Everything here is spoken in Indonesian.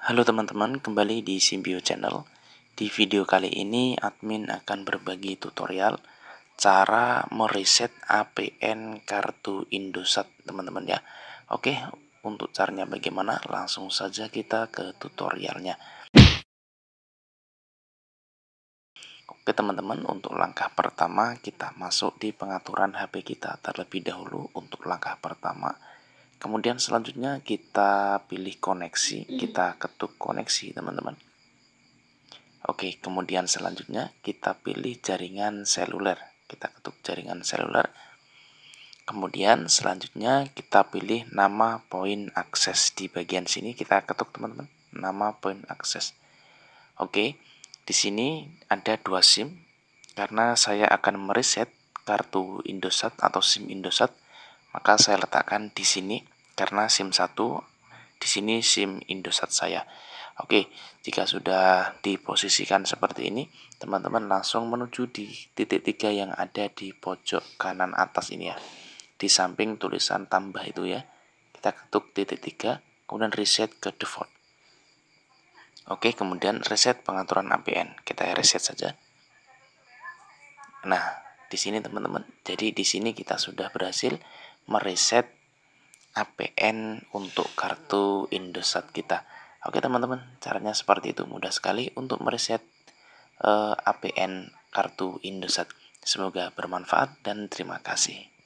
Halo teman-teman, kembali di Simbio Channel. Di video kali ini admin akan berbagi tutorial cara mereset APN kartu Indosat, teman-teman ya. Oke, untuk caranya bagaimana? Langsung saja kita ke tutorialnya. Oke teman-teman, untuk langkah pertama kita masuk di pengaturan HP kita terlebih dahulu untuk langkah pertama kemudian selanjutnya kita pilih koneksi kita ketuk koneksi teman-teman oke kemudian selanjutnya kita pilih jaringan seluler kita ketuk jaringan seluler kemudian selanjutnya kita pilih nama poin akses di bagian sini kita ketuk teman-teman nama poin akses oke di sini ada dua SIM karena saya akan mereset kartu Indosat atau SIM Indosat maka saya letakkan di sini karena SIM 1 di sini SIM Indosat saya Oke jika sudah diposisikan seperti ini teman-teman langsung menuju di titik tiga yang ada di pojok kanan atas ini ya di samping tulisan tambah itu ya kita ketuk titik tiga kemudian reset ke default Oke, kemudian reset pengaturan APN. Kita reset saja. Nah, di sini teman-teman. Jadi di sini kita sudah berhasil mereset APN untuk kartu Indosat kita. Oke teman-teman, caranya seperti itu mudah sekali untuk mereset eh, APN kartu Indosat. Semoga bermanfaat dan terima kasih.